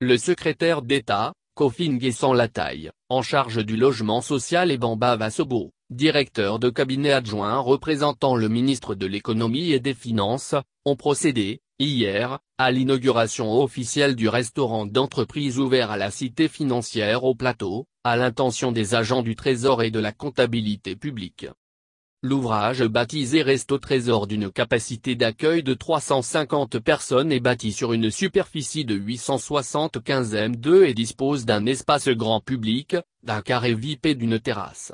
Le secrétaire d'État, Kofi la Lataille, en charge du logement social et Bamba Vassobo, directeur de cabinet adjoint représentant le ministre de l'économie et des finances, ont procédé, hier, à l'inauguration officielle du restaurant d'entreprise ouvert à la cité financière au plateau, à l'intention des agents du trésor et de la comptabilité publique. L'ouvrage baptisé Resto trésor d'une capacité d'accueil de 350 personnes est bâti sur une superficie de 875 m2 et dispose d'un espace grand public, d'un carré VIP et d'une terrasse.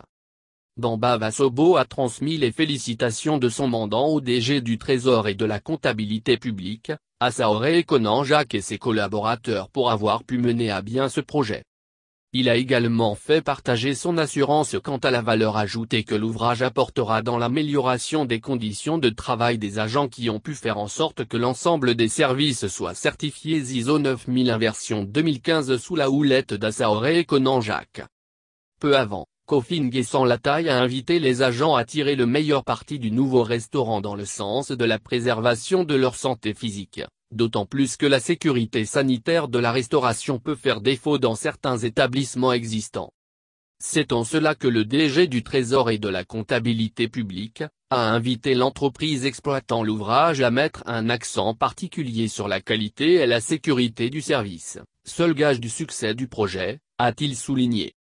Bamba Vassobo a transmis les félicitations de son mandant au DG du Trésor et de la comptabilité publique, à Saoré Conan Jacques et ses collaborateurs pour avoir pu mener à bien ce projet. Il a également fait partager son assurance quant à la valeur ajoutée que l'ouvrage apportera dans l'amélioration des conditions de travail des agents qui ont pu faire en sorte que l'ensemble des services soient certifiés ISO 9000 version 2015 sous la houlette d'Assaoré et Conan Jacques. Peu avant, Coffin guessant la taille a invité les agents à tirer le meilleur parti du nouveau restaurant dans le sens de la préservation de leur santé physique, d'autant plus que la sécurité sanitaire de la restauration peut faire défaut dans certains établissements existants. C'est en cela que le DG du Trésor et de la comptabilité publique, a invité l'entreprise exploitant l'ouvrage à mettre un accent particulier sur la qualité et la sécurité du service, seul gage du succès du projet, a-t-il souligné.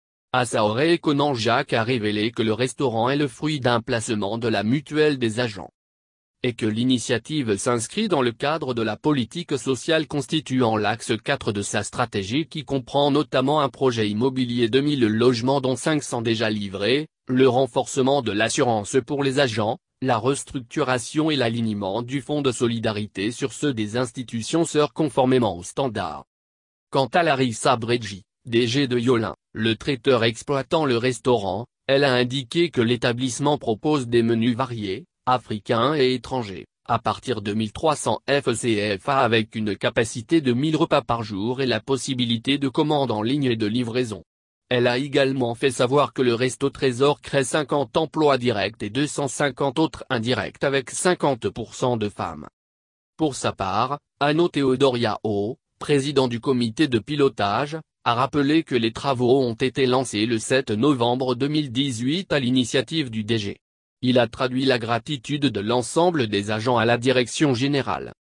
et Conan Jacques a révélé que le restaurant est le fruit d'un placement de la mutuelle des agents et que l'initiative s'inscrit dans le cadre de la politique sociale constituant l'axe 4 de sa stratégie qui comprend notamment un projet immobilier de 1000 logements dont 500 déjà livrés, le renforcement de l'assurance pour les agents, la restructuration et l'alignement du fonds de solidarité sur ceux des institutions sœurs conformément aux standards. Quant à Larissa Bredji, DG de Yolin, le traiteur exploitant le restaurant, elle a indiqué que l'établissement propose des menus variés, africains et étrangers, à partir de 1300 FCFA avec une capacité de 1000 repas par jour et la possibilité de commandes en ligne et de livraison. Elle a également fait savoir que le Resto Trésor crée 50 emplois directs et 250 autres indirects avec 50% de femmes. Pour sa part, Anno Theodoria O, président du comité de pilotage, a rappelé que les travaux ont été lancés le 7 novembre 2018 à l'initiative du DG il a traduit la gratitude de l'ensemble des agents à la direction générale.